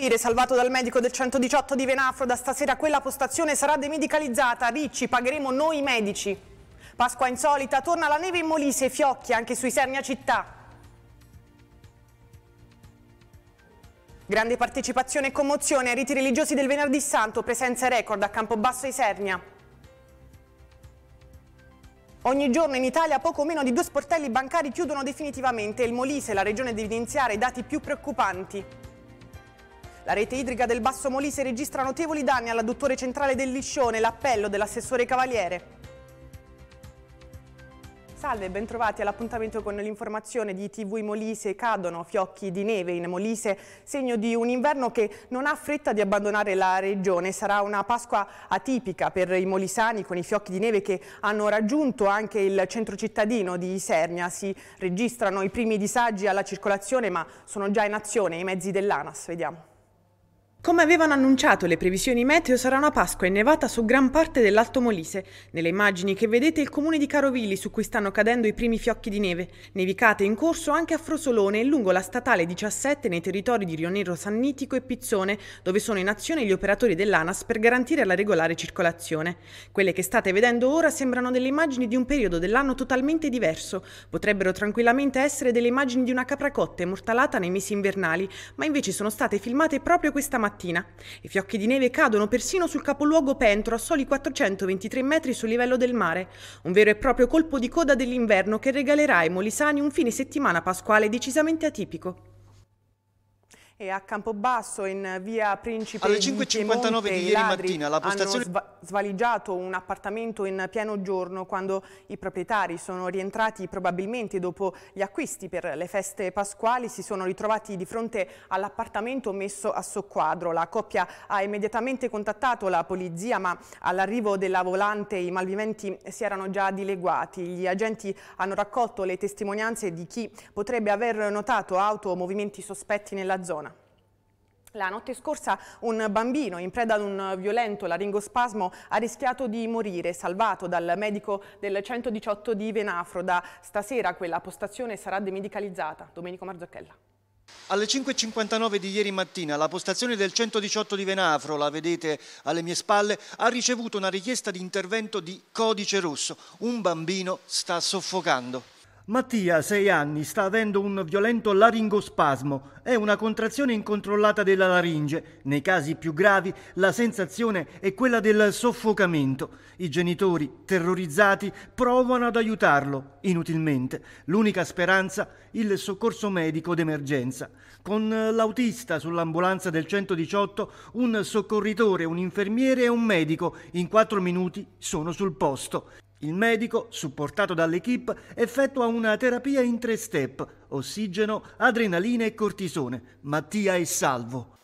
Capire, salvato dal medico del 118 di Venafro, da stasera quella postazione sarà demedicalizzata. Ricci, pagheremo noi medici. Pasqua insolita, torna la neve in Molise fiocchi anche sui Sernia città. Grande partecipazione e commozione ai riti religiosi del venerdì santo, presenze record a Campobasso e Sernia. Ogni giorno in Italia poco meno di due sportelli bancari chiudono definitivamente il Molise, la regione ad evidenziare i dati più preoccupanti. La rete idrica del Basso Molise registra notevoli danni all'adduttore centrale del Liscione, l'appello dell'assessore Cavaliere. Salve, bentrovati all'appuntamento con l'informazione di TV Molise. Cadono fiocchi di neve in Molise, segno di un inverno che non ha fretta di abbandonare la regione. Sarà una Pasqua atipica per i molisani con i fiocchi di neve che hanno raggiunto anche il centro cittadino di Isernia. Si registrano i primi disagi alla circolazione ma sono già in azione i mezzi dell'ANAS. Vediamo. Come avevano annunciato le previsioni meteo, sarà una Pasqua innevata su gran parte dell'Alto Molise. Nelle immagini che vedete il comune di Carovili, su cui stanno cadendo i primi fiocchi di neve, nevicate in corso anche a Frosolone e lungo la statale 17 nei territori di Rionero Sannitico e Pizzone, dove sono in azione gli operatori dell'ANAS per garantire la regolare circolazione. Quelle che state vedendo ora sembrano delle immagini di un periodo dell'anno totalmente diverso. Potrebbero tranquillamente essere delle immagini di una capracotte mortalata nei mesi invernali, ma invece sono state filmate proprio questa mattina mattina. I fiocchi di neve cadono persino sul capoluogo Pentro a soli 423 metri sul livello del mare. Un vero e proprio colpo di coda dell'inverno che regalerà ai molisani un fine settimana pasquale decisamente atipico. E a Campobasso, in via Principe Alle 5.59 di, di ieri mattina la postazione... hanno svaligiato un appartamento in pieno giorno quando i proprietari sono rientrati probabilmente dopo gli acquisti per le feste pasquali. Si sono ritrovati di fronte all'appartamento messo a soqquadro. La coppia ha immediatamente contattato la polizia ma all'arrivo della volante i malviventi si erano già dileguati. Gli agenti hanno raccolto le testimonianze di chi potrebbe aver notato auto o movimenti sospetti nella zona. La notte scorsa un bambino in preda ad un violento laringospasmo ha rischiato di morire, salvato dal medico del 118 di Venafro. Da stasera quella postazione sarà demedicalizzata. Domenico Marzocchella. Alle 5.59 di ieri mattina la postazione del 118 di Venafro, la vedete alle mie spalle, ha ricevuto una richiesta di intervento di codice rosso. Un bambino sta soffocando. Mattia, sei anni, sta avendo un violento laringospasmo. È una contrazione incontrollata della laringe. Nei casi più gravi, la sensazione è quella del soffocamento. I genitori, terrorizzati, provano ad aiutarlo, inutilmente. L'unica speranza, il soccorso medico d'emergenza. Con l'autista sull'ambulanza del 118, un soccorritore, un infermiere e un medico, in quattro minuti sono sul posto. Il medico, supportato dall'equipe, effettua una terapia in tre step, ossigeno, adrenalina e cortisone. Mattia è salvo.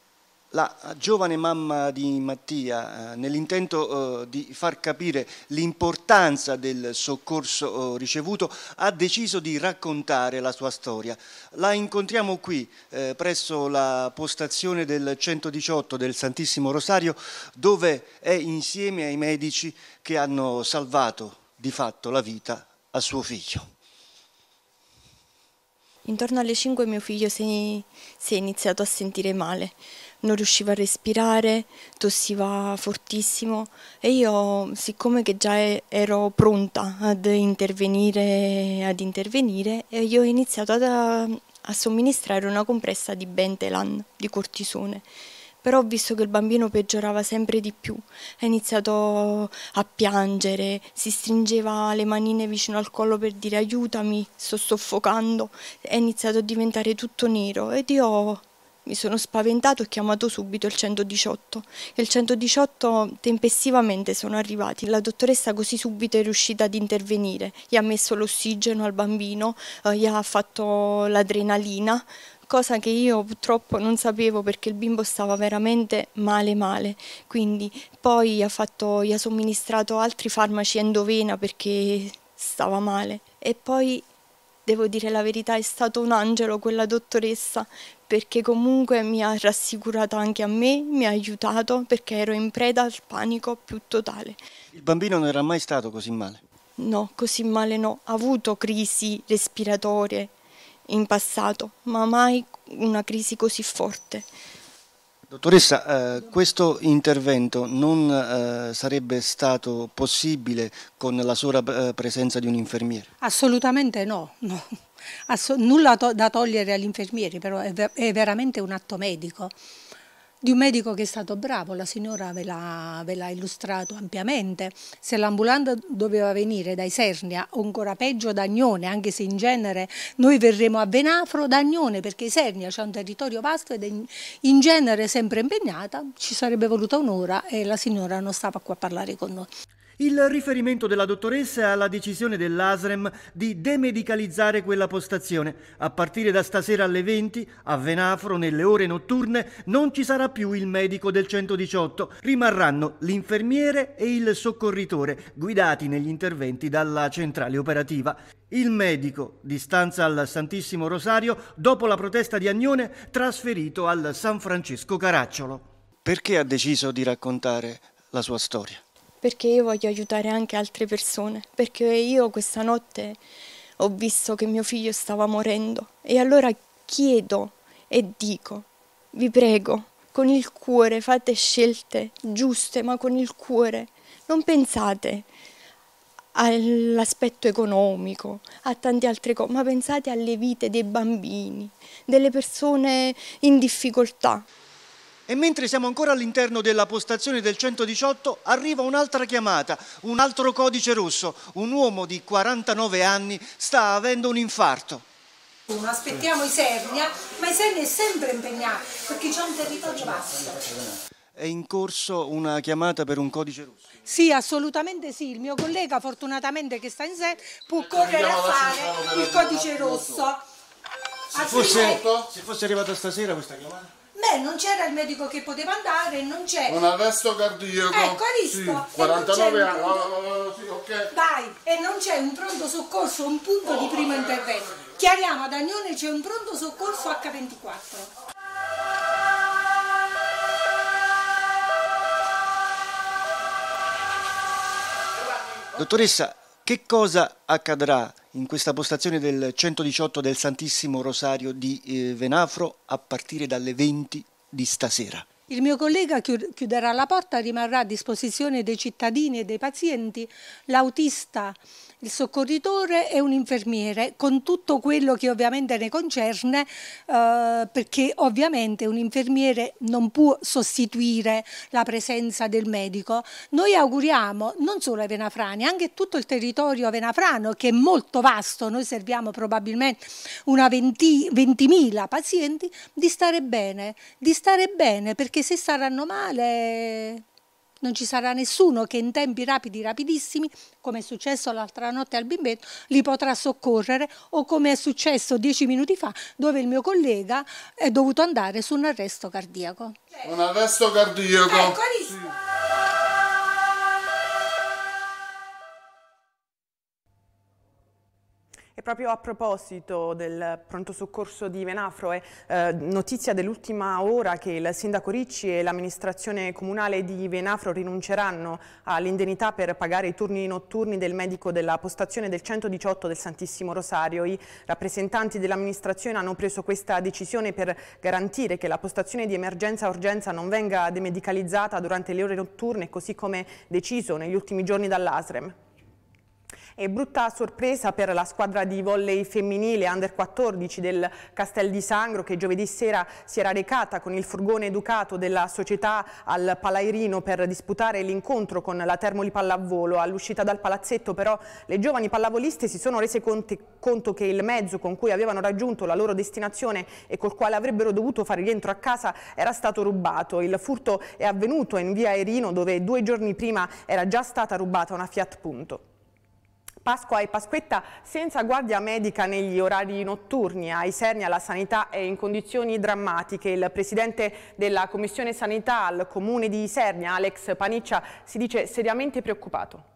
La giovane mamma di Mattia, eh, nell'intento eh, di far capire l'importanza del soccorso eh, ricevuto, ha deciso di raccontare la sua storia. La incontriamo qui, presso la postazione del 118 del Santissimo Rosario, dove è insieme ai medici che hanno salvato di fatto la vita a suo figlio. Intorno alle 5 mio figlio si, si è iniziato a sentire male, non riusciva a respirare, tossiva fortissimo e io siccome che già ero pronta ad intervenire, ad intervenire eh, io ho iniziato a, a somministrare una compressa di Bentelan, di cortisone però ho visto che il bambino peggiorava sempre di più, ha iniziato a piangere, si stringeva le manine vicino al collo per dire aiutami, sto soffocando, è iniziato a diventare tutto nero ed io mi sono spaventato e ho chiamato subito il 118. Il 118 tempestivamente sono arrivati. La dottoressa così subito è riuscita ad intervenire. Gli ha messo l'ossigeno al bambino, eh, gli ha fatto l'adrenalina, cosa che io purtroppo non sapevo perché il bimbo stava veramente male male, quindi poi ha fatto, gli ha somministrato altri farmaci endovena perché stava male e poi devo dire la verità è stato un angelo quella dottoressa perché comunque mi ha rassicurato anche a me, mi ha aiutato perché ero in preda al panico più totale. Il bambino non era mai stato così male? No, così male no, ha avuto crisi respiratorie, in passato, ma mai una crisi così forte. Dottoressa, eh, questo intervento non eh, sarebbe stato possibile con la sola eh, presenza di un infermiere? Assolutamente no, no. Asso nulla to da togliere agli infermieri, però è, ver è veramente un atto medico di un medico che è stato bravo, la signora ve l'ha illustrato ampiamente, se l'ambulanza doveva venire da Isernia o ancora peggio da Agnone, anche se in genere noi verremo a Venafro da Agnone perché Isernia c'è un territorio vasto ed è in genere sempre impegnata, ci sarebbe voluta un'ora e la signora non stava qua a parlare con noi. Il riferimento della dottoressa è alla decisione dell'ASREM di demedicalizzare quella postazione. A partire da stasera alle 20, a Venafro, nelle ore notturne, non ci sarà più il medico del 118, rimarranno l'infermiere e il soccorritore, guidati negli interventi dalla centrale operativa. Il medico, di stanza al Santissimo Rosario, dopo la protesta di Agnone, trasferito al San Francesco Caracciolo. Perché ha deciso di raccontare la sua storia? perché io voglio aiutare anche altre persone, perché io questa notte ho visto che mio figlio stava morendo e allora chiedo e dico, vi prego, con il cuore fate scelte giuste, ma con il cuore non pensate all'aspetto economico, a tante altre cose, ma pensate alle vite dei bambini, delle persone in difficoltà. E mentre siamo ancora all'interno della postazione del 118 arriva un'altra chiamata, un altro codice rosso. Un uomo di 49 anni sta avendo un infarto. Aspettiamo Isernia, ma Isernia è sempre impegnata perché c'è un territorio basso. È in corso una chiamata per un codice rosso? Sì, assolutamente sì. Il mio collega, fortunatamente che sta in sé, può ecco, correre a fare il codice rosso. Se fosse, se fosse arrivata stasera questa chiamata? Beh, non c'era il medico che poteva andare, non c'è. Un arresto cardiaco. Ecco, hai visto? Sì, 49 anni. Pronto... Oh, sì, okay. Vai, e non c'è un pronto soccorso, un punto oh, di primo okay. intervento. Chiariamo, ad Agnone c'è un pronto soccorso H24. Dottoressa, che cosa accadrà in questa postazione del 118 del Santissimo Rosario di eh, Venafro a partire dalle 20 di stasera. Il mio collega chiuderà la porta, rimarrà a disposizione dei cittadini e dei pazienti l'autista il soccorritore e un infermiere, con tutto quello che ovviamente ne concerne, eh, perché ovviamente un infermiere non può sostituire la presenza del medico. Noi auguriamo non solo ai venafrani, anche tutto il territorio venafrano che è molto vasto, noi serviamo probabilmente una 20.000 20 pazienti, di stare bene, di stare bene perché se staranno male non ci sarà nessuno che in tempi rapidi, rapidissimi, come è successo l'altra notte al Bimbetto, li potrà soccorrere o come è successo dieci minuti fa dove il mio collega è dovuto andare su un arresto cardiaco. Un arresto cardiaco? Ecco, E proprio a proposito del pronto soccorso di Venafro, è eh, notizia dell'ultima ora che il sindaco Ricci e l'amministrazione comunale di Venafro rinunceranno all'indennità per pagare i turni notturni del medico della postazione del 118 del Santissimo Rosario. I rappresentanti dell'amministrazione hanno preso questa decisione per garantire che la postazione di emergenza-urgenza non venga demedicalizzata durante le ore notturne, così come deciso negli ultimi giorni dall'ASREM. E brutta sorpresa per la squadra di volley femminile under 14 del Castel di Sangro che giovedì sera si era recata con il furgone educato della società al Palairino per disputare l'incontro con la Termoli Pallavolo. All'uscita dal palazzetto però le giovani pallavoliste si sono rese conto che il mezzo con cui avevano raggiunto la loro destinazione e col quale avrebbero dovuto fare rientro a casa era stato rubato. Il furto è avvenuto in via Erino dove due giorni prima era già stata rubata una Fiat Punto. Pasqua e Pasquetta senza guardia medica negli orari notturni. A Isernia la sanità è in condizioni drammatiche. Il presidente della Commissione Sanità al Comune di Isernia, Alex Paniccia, si dice seriamente preoccupato.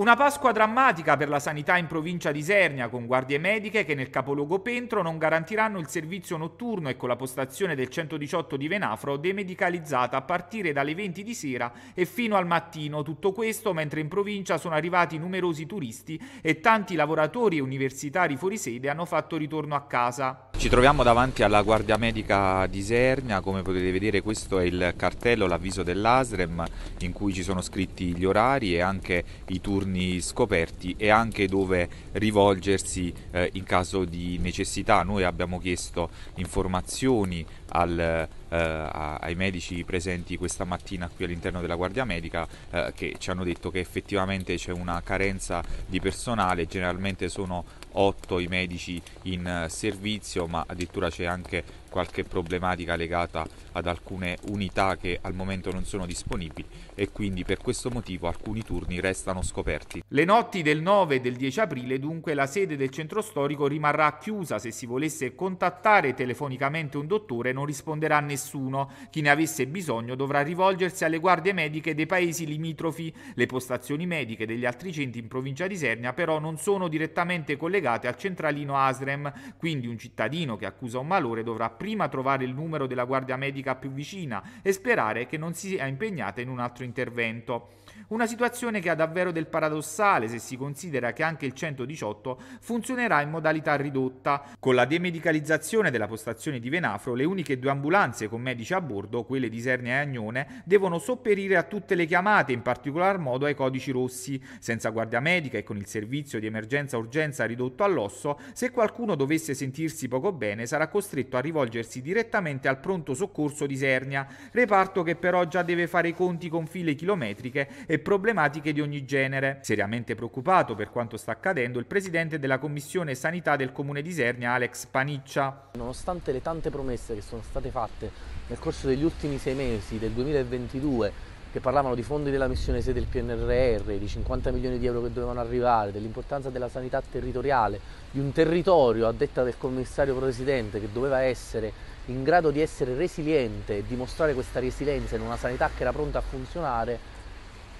Una Pasqua drammatica per la sanità in provincia di Isernia, con guardie mediche che nel capoluogo Pentro non garantiranno il servizio notturno e con la postazione del 118 di Venafro demedicalizzata a partire dalle 20 di sera e fino al mattino. Tutto questo mentre in provincia sono arrivati numerosi turisti e tanti lavoratori e universitari fuori sede hanno fatto ritorno a casa. Ci troviamo davanti alla Guardia Medica di Isernia, come potete vedere questo è il cartello, l'avviso dell'ASREM in cui ci sono scritti gli orari e anche i turni giorni scoperti e anche dove rivolgersi eh, in caso di necessità. Noi abbiamo chiesto informazioni al, eh, ai medici presenti questa mattina qui all'interno della Guardia Medica eh, che ci hanno detto che effettivamente c'è una carenza di personale, generalmente sono 8 i medici in eh, servizio ma addirittura c'è anche qualche problematica legata ad alcune unità che al momento non sono disponibili e quindi per questo motivo alcuni turni restano scoperti. Le notti del 9 e del 10 aprile dunque la sede del centro storico rimarrà chiusa, se si volesse contattare telefonicamente un dottore non risponderà nessuno, chi ne avesse bisogno dovrà rivolgersi alle guardie mediche dei paesi limitrofi, le postazioni mediche degli altri centri in provincia di Sernia però non sono direttamente collegate al centralino ASREM, quindi un cittadino che accusa un malore dovrà prima trovare il numero della guardia medica più vicina e sperare che non sia impegnata in un altro intervento. Una situazione che ha davvero del paradossale se si considera che anche il 118 funzionerà in modalità ridotta. Con la demedicalizzazione della postazione di Venafro, le uniche due ambulanze con medici a bordo, quelle di Sernia e Agnone, devono sopperire a tutte le chiamate, in particolar modo ai codici rossi. Senza guardia medica e con il servizio di emergenza-urgenza ridotto all'osso, se qualcuno dovesse sentirsi poco bene sarà costretto a rivolgersi direttamente al pronto soccorso di Sernia, reparto che però già deve fare i conti con file chilometriche e problematiche di ogni genere. Seriamente preoccupato per quanto sta accadendo, il presidente della Commissione Sanità del Comune di Isernia, Alex Paniccia. Nonostante le tante promesse che sono state fatte nel corso degli ultimi sei mesi del 2022 che parlavano di fondi della missione sede del PNRR, di 50 milioni di euro che dovevano arrivare, dell'importanza della sanità territoriale, di un territorio, a detta del commissario presidente, che doveva essere in grado di essere resiliente e dimostrare questa resilienza in una sanità che era pronta a funzionare,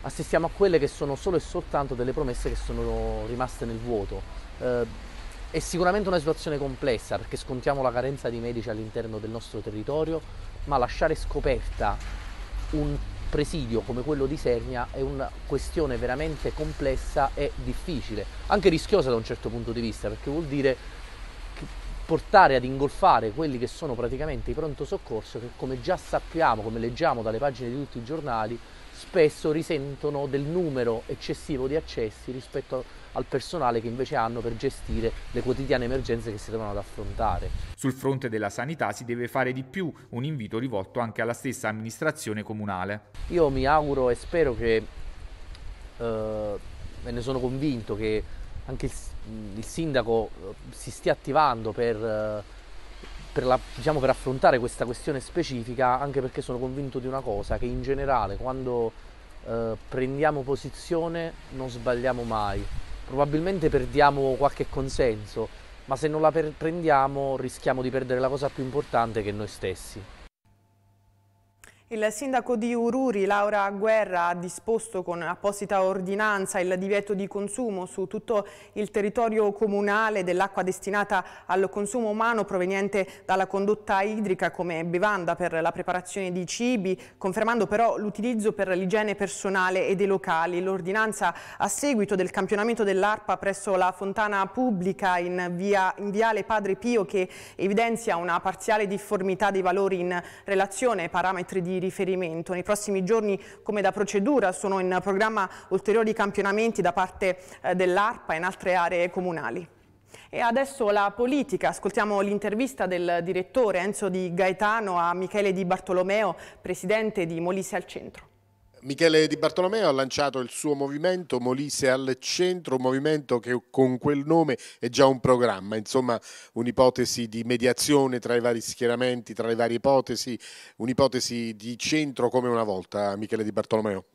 assistiamo a quelle che sono solo e soltanto delle promesse che sono rimaste nel vuoto. Eh, è sicuramente una situazione complessa perché scontiamo la carenza di medici all'interno del nostro territorio, ma lasciare scoperta un presidio come quello di Sernia è una questione veramente complessa e difficile, anche rischiosa da un certo punto di vista, perché vuol dire portare ad ingolfare quelli che sono praticamente i pronto soccorso che come già sappiamo, come leggiamo dalle pagine di tutti i giornali, spesso risentono del numero eccessivo di accessi rispetto al personale che invece hanno per gestire le quotidiane emergenze che si trovano ad affrontare. Sul fronte della sanità si deve fare di più, un invito rivolto anche alla stessa amministrazione comunale. Io mi auguro e spero che, eh, me ne sono convinto, che anche il, il sindaco eh, si stia attivando per... Eh, per, la, diciamo, per, affrontare questa questione specifica, anche perché sono convinto di una cosa, che in generale quando eh, prendiamo posizione non sbagliamo mai. Probabilmente perdiamo qualche consenso, ma se non la per- prendiamo rischiamo di perdere la cosa più importante che noi stessi. Il sindaco di Ururi, Laura Guerra, ha disposto con apposita ordinanza il divieto di consumo su tutto il territorio comunale dell'acqua destinata al consumo umano proveniente dalla condotta idrica come bevanda per la preparazione di cibi, confermando però l'utilizzo per l'igiene personale e dei locali. L'ordinanza a seguito del campionamento dell'ARPA presso la fontana pubblica in, via, in Viale Padre Pio che evidenzia una parziale difformità dei valori in relazione ai parametri di riferimento. Nei prossimi giorni, come da procedura, sono in programma ulteriori campionamenti da parte eh, dell'ARPA in altre aree comunali. E adesso la politica. Ascoltiamo l'intervista del direttore Enzo Di Gaetano a Michele Di Bartolomeo, presidente di Molise al Centro. Michele Di Bartolomeo ha lanciato il suo movimento Molise al centro, un movimento che con quel nome è già un programma, insomma un'ipotesi di mediazione tra i vari schieramenti, tra le varie ipotesi, un'ipotesi di centro come una volta, Michele Di Bartolomeo.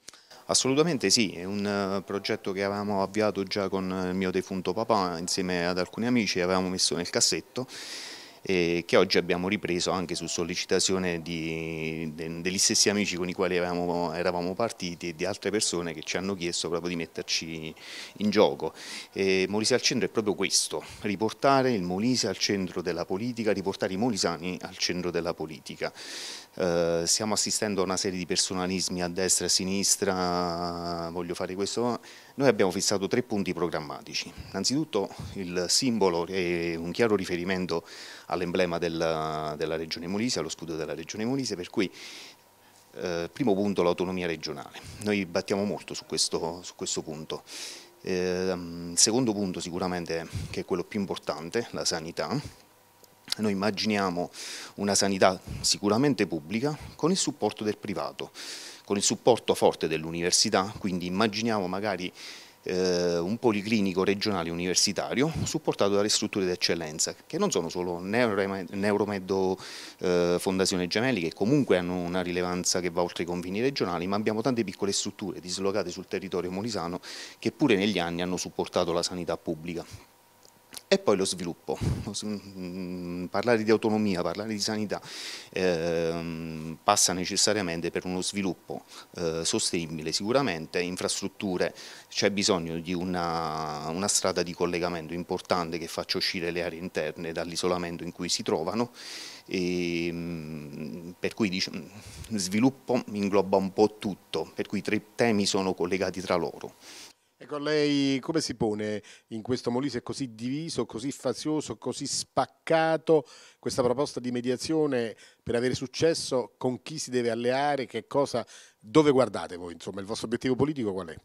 Assolutamente sì, è un eh, progetto che avevamo avviato già con il mio defunto papà insieme ad alcuni amici, avevamo messo nel cassetto eh, che oggi abbiamo ripreso anche su sollecitazione di, de, degli stessi amici con i quali avevamo, eravamo partiti e di altre persone che ci hanno chiesto proprio di metterci in gioco. Eh, Molise al centro è proprio questo, riportare il Molise al centro della politica, riportare i molisani al centro della politica. Eh, stiamo assistendo a una serie di personalismi a destra e a sinistra, voglio fare questo, noi abbiamo fissato tre punti programmatici. Innanzitutto il simbolo è un chiaro riferimento all'emblema della, della Regione Molise, allo scudo della Regione Molise, per cui eh, primo punto l'autonomia regionale, noi battiamo molto su questo, su questo punto. Eh, secondo punto sicuramente che è quello più importante, la sanità, noi immaginiamo una sanità sicuramente pubblica con il supporto del privato, con il supporto forte dell'università, quindi immaginiamo magari eh, un policlinico regionale universitario supportato dalle strutture d'eccellenza che non sono solo Neuromed eh, Fondazione Gemelli che comunque hanno una rilevanza che va oltre i confini regionali ma abbiamo tante piccole strutture dislocate sul territorio molisano che pure negli anni hanno supportato la sanità pubblica. E poi lo sviluppo, mm, parlare di autonomia, parlare di sanità eh, passa necessariamente per uno sviluppo eh, sostenibile sicuramente, infrastrutture, c'è bisogno di una, una, strada di collegamento importante che faccia uscire le aree interne dall'isolamento in cui si trovano, e, ehm, per cui diciamo, sviluppo ingloba un po' tutto, per cui i tre temi sono collegati tra loro. Ecco, lei come si pone in questo Molise così diviso, così fazioso, così spaccato, questa proposta di mediazione per avere successo, con chi si deve alleare, che cosa, dove guardate voi, insomma, il vostro obiettivo politico qual è?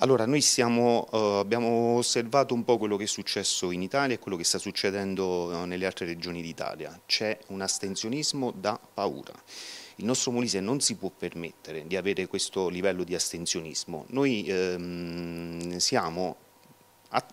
Allora, noi siamo, uh, abbiamo osservato un po' quello che è successo in Italia e quello che sta succedendo eh, nelle altre regioni d'Italia. C'è un astensionismo da paura. Il nostro Molise non si può permettere di avere questo livello di astensionismo. Noi ehm, siamo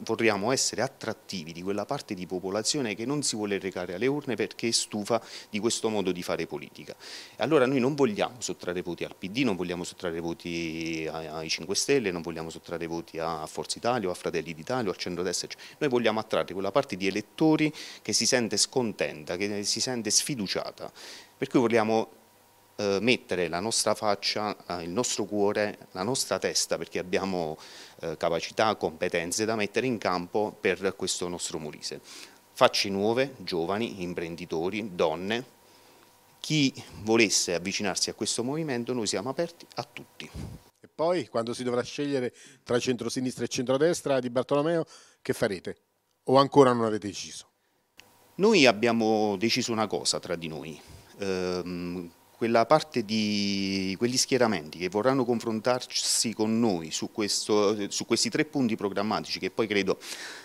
vorremmo essere attrattivi di quella parte di popolazione che non si vuole recare alle urne perché è stufa di questo modo di fare politica. Allora noi non vogliamo sottrarre voti al PD, non vogliamo sottrarre voti ai 5 Stelle, non vogliamo sottrarre voti a Forza Italia, o a Fratelli d'Italia, o al centrodestra. Noi vogliamo attrarre quella parte di elettori che si sente scontenta, che si sente sfiduciata. Per cui vogliamo eh, mettere la nostra faccia, eh, il nostro cuore, la nostra testa, perché abbiamo eh, capacità, competenze da mettere in campo per questo nostro Molise. Facce nuove, giovani, imprenditori, donne, chi volesse avvicinarsi a questo movimento noi siamo aperti a tutti. E poi quando si dovrà scegliere tra centrosinistra e centrodestra di Bartolomeo, che farete? O ancora non avete deciso? Noi abbiamo deciso una cosa tra di noi, ehm, quella parte di quegli schieramenti che vorranno confrontarsi con noi su, questo, su questi tre punti programmatici che poi credo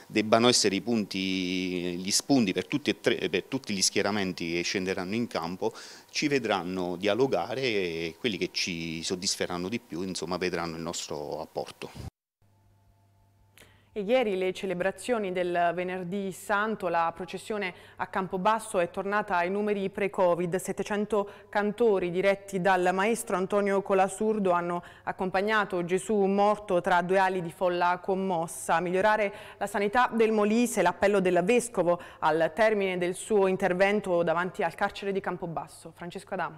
debbano essere i punti, gli spunti per tutti, e tre, per tutti gli schieramenti che scenderanno in campo, ci vedranno dialogare e quelli che ci soddisferanno di più insomma, vedranno il nostro apporto. E ieri le celebrazioni del venerdì santo, la processione a Campobasso è tornata ai numeri pre-Covid. 700 cantori diretti dal maestro Antonio Colasurdo hanno accompagnato Gesù morto tra due ali di folla commossa. migliorare la sanità del Molise, l'appello del Vescovo al termine del suo intervento davanti al carcere di Campobasso. Francesco Adamo.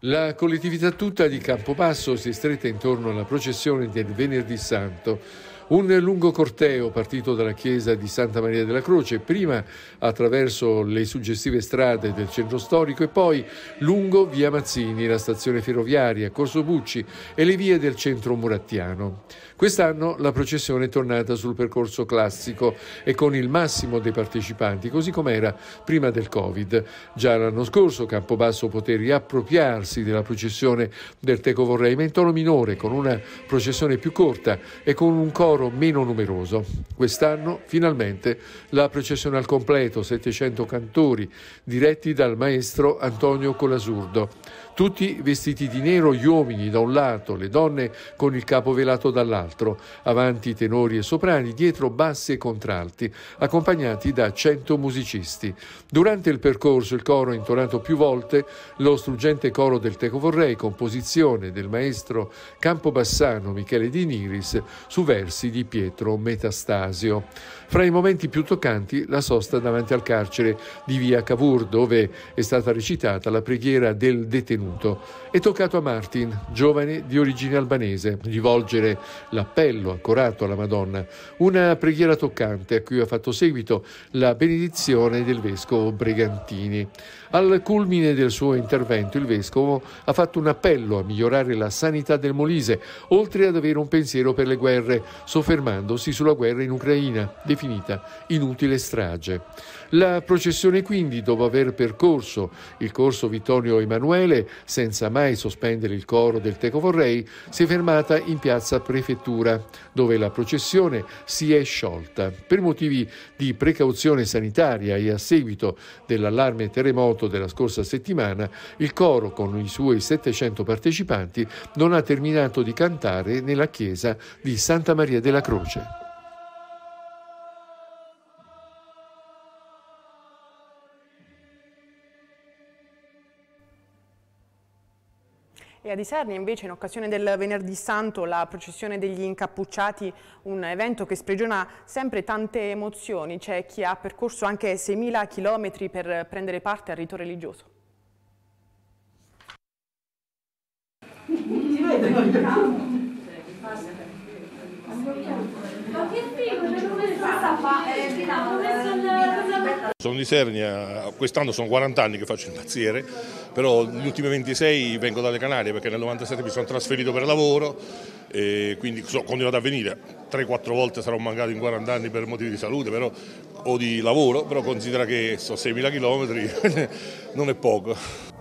La collettività tutta di Campobasso si è stretta intorno alla processione del venerdì santo un lungo corteo partito dalla chiesa di Santa Maria della Croce, prima attraverso le suggestive strade del centro storico e poi lungo via Mazzini, la stazione ferroviaria, Corso Bucci e le vie del centro murattiano. Quest'anno la processione è tornata sul percorso classico e con il massimo dei partecipanti, così come era prima del Covid. Già l'anno scorso Campobasso poté riappropriarsi della processione del Teco ma in tono minore, con una processione più corta e con un coro foro meno numeroso. Quest'anno finalmente la processione al completo, 700 cantori, diretti dal maestro Antonio Colasurdo tutti vestiti di nero gli uomini da un lato, le donne con il capo velato dall'altro, avanti tenori e soprani, dietro bassi e contralti, accompagnati da cento musicisti. Durante il percorso il coro ha intonato più volte lo struggente coro del Tecovorrei, composizione del maestro campobassano Michele Di Niris su versi di Pietro Metastasio. Fra i momenti più toccanti la sosta davanti al carcere di via Cavour, dove è stata recitata la preghiera del detenuto minuto. È toccato a Martin, giovane di origine albanese, rivolgere l'appello accorato alla Madonna, una preghiera toccante a cui ha fatto seguito la benedizione del vescovo Brigantini. Al culmine del suo intervento il vescovo ha fatto un appello a migliorare la sanità del Molise, oltre ad avere un pensiero per le guerre, soffermandosi sulla guerra in Ucraina, definita inutile strage. La processione quindi, dopo aver percorso il corso Vittorio Emanuele, senza mai sospendere il coro del Teco Vorrei, si è fermata in piazza Prefettura, dove la processione si è sciolta. Per motivi di precauzione sanitaria e a seguito dell'allarme terremoto concerto della scorsa settimana, il coro con i suoi 700 partecipanti non ha terminato di cantare nella chiesa di Santa Maria della Croce. E a Disernia invece in occasione del Venerdì Santo la processione degli incappucciati, un evento che sprigiona sempre tante emozioni. C'è chi ha percorso anche 6.000 chilometri per prendere parte al rito religioso. Si vede con il campo? Ma che figo, cioè come si fa? Eh, sono di Sernia, eh, quest'anno sono 40 anni che faccio il mazziere, però gli ultimi 26 vengo dalle Canarie perché nel 97 mi sono trasferito per lavoro e quindi sono continuato a venire. 3-4 volte sarò mancato in 40 anni per motivi di salute però, o di lavoro, però considera che sono 6.000 km, non è poco.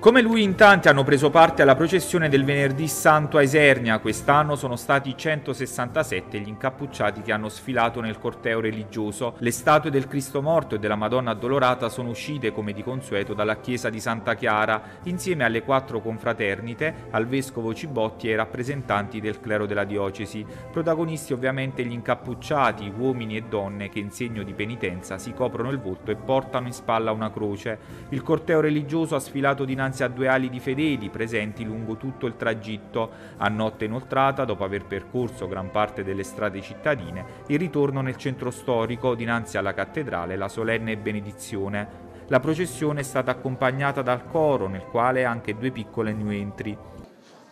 Come lui in tanti hanno preso parte alla processione del venerdì santo a Isernia, quest'anno sono stati 167 gli incappucciati che hanno sfilato nel corteo religioso. Le statue del Cristo morto e della Madonna addolorata sono uscite come di consueto dalla chiesa di Santa Chiara, insieme alle quattro confraternite, al vescovo Cibotti e ai rappresentanti del clero della diocesi, protagonisti ovviamente gli incappucciati, uomini e donne che in segno di penitenza si coprono il volto e portano in spalla una croce. Il corteo religioso ha sfilato dinanzi dinanzi a due ali di fedeli presenti lungo tutto il tragitto. A notte inoltrata, dopo aver percorso gran parte delle strade cittadine, il ritorno nel centro storico dinanzi alla cattedrale la solenne benedizione. La processione è stata accompagnata dal coro, nel quale anche due piccole new entry.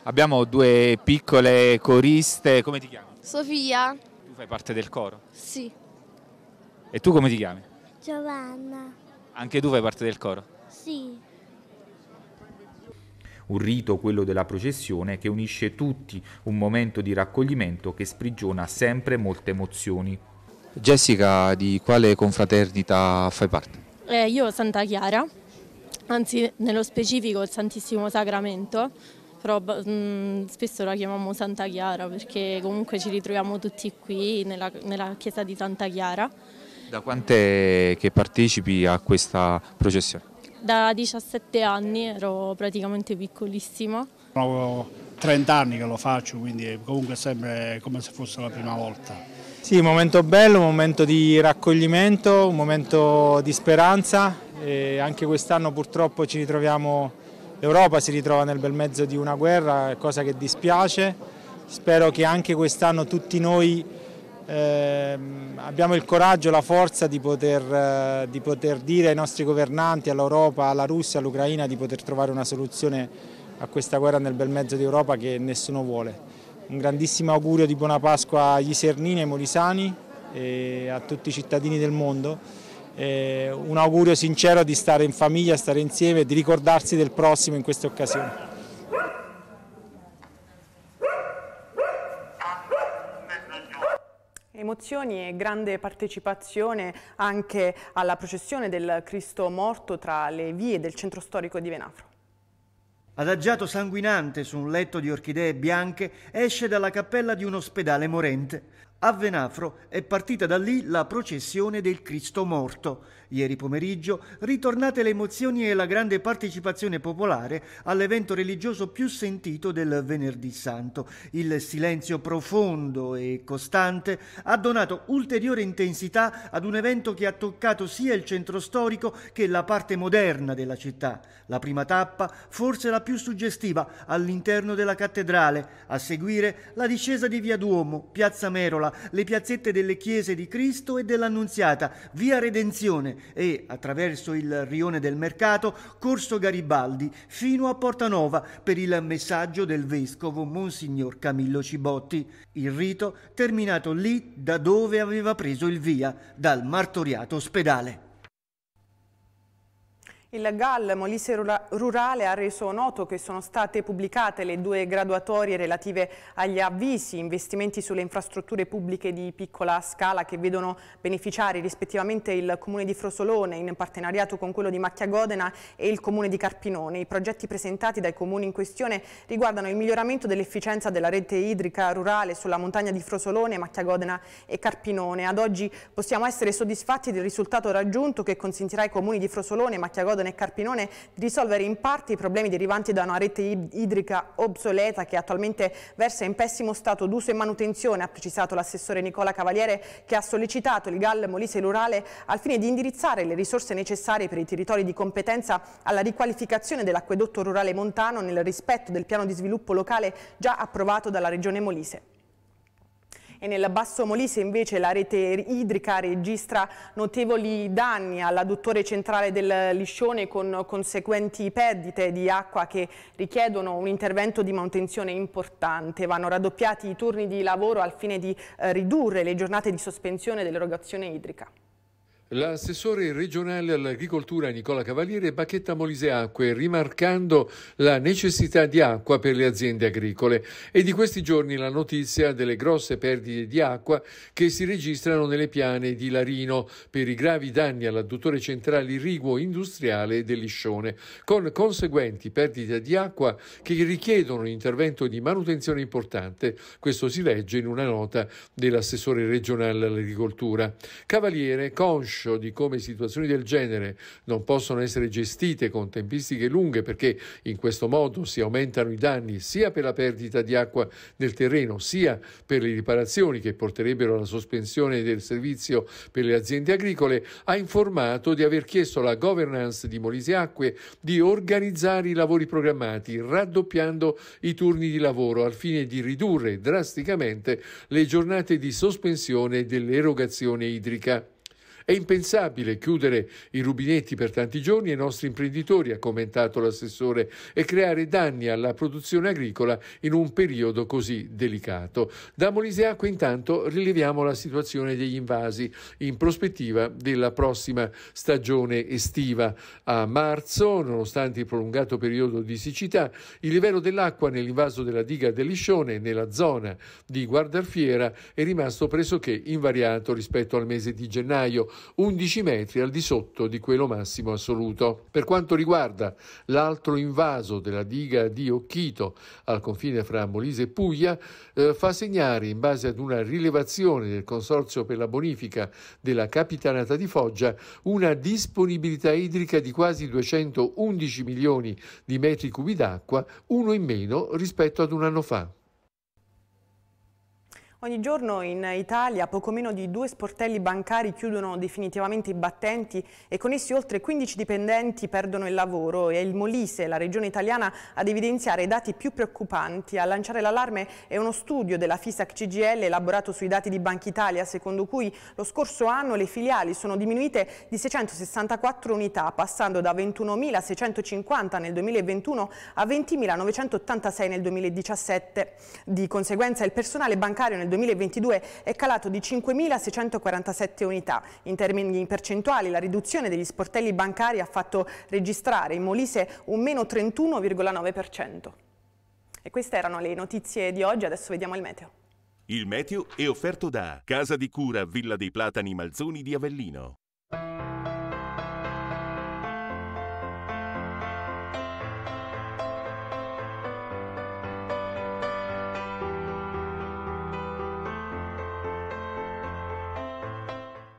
Abbiamo due piccole coriste, come ti chiami? Sofia. Tu fai parte del coro? Sì. E tu come ti chiami? Giovanna. Anche tu fai parte del coro? Sì un rito, quello della processione, che unisce tutti, un momento di raccoglimento che sprigiona sempre molte emozioni. Jessica, di quale confraternita fai parte? Eh, io Santa Chiara, anzi nello specifico il Santissimo Sacramento, però mh, mm, spesso la chiamiamo Santa Chiara perché comunque ci ritroviamo tutti qui nella, nella chiesa di Santa Chiara. Da quant'è che partecipi a questa processione? Da 17 anni, ero praticamente piccolissima. Avevo 30 anni che lo faccio, quindi comunque è sempre come se fosse la prima volta. Sì, un momento bello, un momento di raccoglimento, un momento di speranza. E anche quest'anno purtroppo ci ritroviamo, l'Europa si ritrova nel bel mezzo di una guerra, cosa che dispiace. Spero che anche quest'anno tutti noi eh, abbiamo il coraggio, la forza di poter, eh, di poter dire ai nostri governanti, all'Europa, alla Russia, all'Ucraina di poter trovare una soluzione a questa guerra nel bel mezzo d'Europa che nessuno vuole. Un grandissimo augurio di buona Pasqua agli Sernini, ai Molisani e a tutti i cittadini del mondo. Eh, un augurio sincero di stare in famiglia, stare insieme e di ricordarsi del prossimo in queste occasioni. Emozioni e grande partecipazione anche alla processione del Cristo morto tra le vie del centro storico di Venafro. Adagiato sanguinante su un letto di orchidee bianche, esce dalla cappella di un ospedale morente. A Venafro è partita da lì la processione del Cristo morto. Ieri pomeriggio ritornate le emozioni e la grande partecipazione popolare all'evento religioso più sentito del venerdì santo. Il silenzio profondo e costante ha donato ulteriore intensità ad un evento che ha toccato sia il centro storico che la parte moderna della città. La prima tappa, forse la più suggestiva, all'interno della cattedrale, a seguire la discesa di Via Duomo, Piazza Merola, le piazzette delle chiese di Cristo e dell'Annunziata, via Redenzione e, attraverso il rione del mercato, Corso Garibaldi, fino a Portanova per il messaggio del vescovo Monsignor Camillo Cibotti. Il rito terminato lì da dove aveva preso il via, dal martoriato ospedale. Il GAL Molise Rurale ha reso noto che sono state pubblicate le due graduatorie relative agli avvisi, investimenti sulle infrastrutture pubbliche di piccola scala che vedono beneficiari rispettivamente il Comune di Frosolone in partenariato con quello di Macchia Godena e il Comune di Carpinone. I progetti presentati dai comuni in questione riguardano il miglioramento dell'efficienza della rete idrica rurale sulla montagna di Frosolone, Macchia Godena e Carpinone. Ad oggi possiamo essere soddisfatti del risultato raggiunto che consentirà ai comuni di Frosolone, Macchia Godena modo nel Carpinone di risolvere in parte i problemi derivanti da una rete idrica obsoleta che attualmente versa in pessimo stato d'uso e manutenzione, ha precisato l'assessore Nicola Cavaliere che ha sollecitato il GAL Molise Rurale al fine di indirizzare le risorse necessarie per i territori di competenza alla riqualificazione dell'acquedotto rurale montano nel rispetto del piano di sviluppo locale già approvato dalla Regione Molise e nel Basso Molise invece la rete idrica registra notevoli danni all'adduttore centrale del liscione con conseguenti perdite di acqua che richiedono un intervento di manutenzione importante. Vanno raddoppiati i turni di lavoro al fine di eh, ridurre le giornate di sospensione dell'erogazione idrica. L'assessore regionale all'agricoltura Nicola Cavaliere bacchetta Molise Acque, rimarcando la necessità di acqua per le aziende agricole. E di questi giorni la notizia delle grosse perdite di acqua che si registrano nelle piane di Larino per i gravi danni all'adduttore centrale irriguo industriale del Liscione, con conseguenti perdite di acqua che richiedono un intervento di manutenzione importante. Questo si legge in una nota dell'assessore regionale all'agricoltura. Cavaliere, conscio conscio di come situazioni del genere non possono essere gestite con tempistiche lunghe perché in questo modo si aumentano i danni sia per la perdita di acqua nel terreno sia per le riparazioni che porterebbero alla sospensione del servizio per le aziende agricole, ha informato di aver chiesto alla governance di Molise Acque di organizzare i lavori programmati, raddoppiando i turni di lavoro al fine di ridurre drasticamente le giornate di sospensione dell'erogazione idrica. È impensabile chiudere i rubinetti per tanti giorni ai nostri imprenditori, ha commentato l'assessore, e creare danni alla produzione agricola in un periodo così delicato. Da Moliseaco intanto rileviamo la situazione degli invasi in prospettiva della prossima stagione estiva. A marzo, nonostante il prolungato periodo di siccità, il livello dell'acqua nell'invaso della diga del Liscione nella zona di Guardarfiera è rimasto pressoché invariato rispetto al mese di gennaio, 11 metri al di sotto di quello massimo assoluto. Per quanto riguarda l'altro invaso della diga di Occhito al confine fra Molise e Puglia, eh, fa segnare, in base ad una rilevazione del Consorzio per la bonifica della Capitanata di Foggia, una disponibilità idrica di quasi 211 milioni di metri cubi d'acqua, uno in meno rispetto ad un anno fa. Ogni giorno in Italia poco meno di due sportelli bancari chiudono definitivamente i battenti e con essi oltre 15 dipendenti perdono il lavoro. È il Molise, la regione italiana, ad evidenziare i dati più preoccupanti. A lanciare l'allarme è uno studio della FISAC CGL elaborato sui dati di Banca Italia, secondo cui lo scorso anno le filiali sono diminuite di 664 unità, passando da 21.650 nel 2021 a 20.986 nel 2017. Di conseguenza il personale bancario nel nel 2022 è calato di 5.647 unità. In termini percentuali la riduzione degli sportelli bancari ha fatto registrare in Molise un meno 31,9%. E queste erano le notizie di oggi, adesso vediamo il meteo. Il meteo è offerto da Casa di Cura Villa dei Platani Malzoni di Avellino.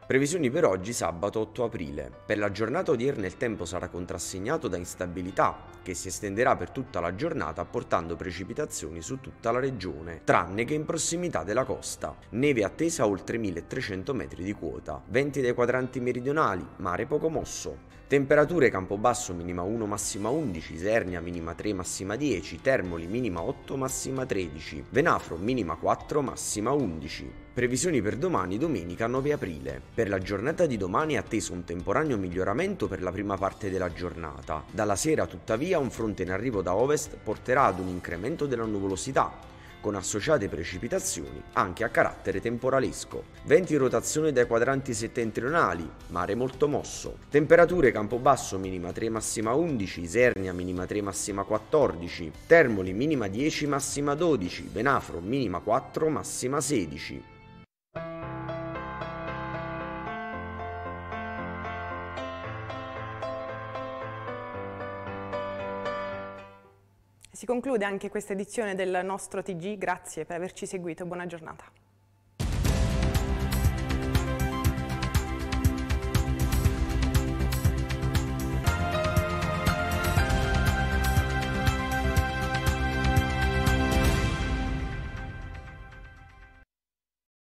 Previsioni per oggi sabato 8 aprile. Per la giornata odierna il tempo sarà contrassegnato da instabilità che si estenderà per tutta la giornata portando precipitazioni su tutta la regione, tranne che in prossimità della costa. Neve attesa a oltre 1300 metri di quota, venti dai quadranti meridionali, mare poco mosso. Temperature Campobasso minima 1 massima 11, Isernia minima 3 massima 10, Termoli minima 8 massima 13, Venafro minima 4 massima 11. Previsioni per domani domenica 9 aprile. Per la giornata di domani è atteso un temporaneo miglioramento per la prima parte della giornata. Dalla sera tuttavia un fronte in arrivo da ovest porterà ad un incremento della nuvolosità con associate precipitazioni anche a carattere temporalesco. Venti in rotazione dai quadranti settentrionali, mare molto mosso. Temperature Campobasso minima 3 massima 11, Isernia minima 3 massima 14, Termoli minima 10 massima 12, Venafro minima 4 massima 16. Si conclude anche questa edizione del nostro TG, grazie per averci seguito, buona giornata.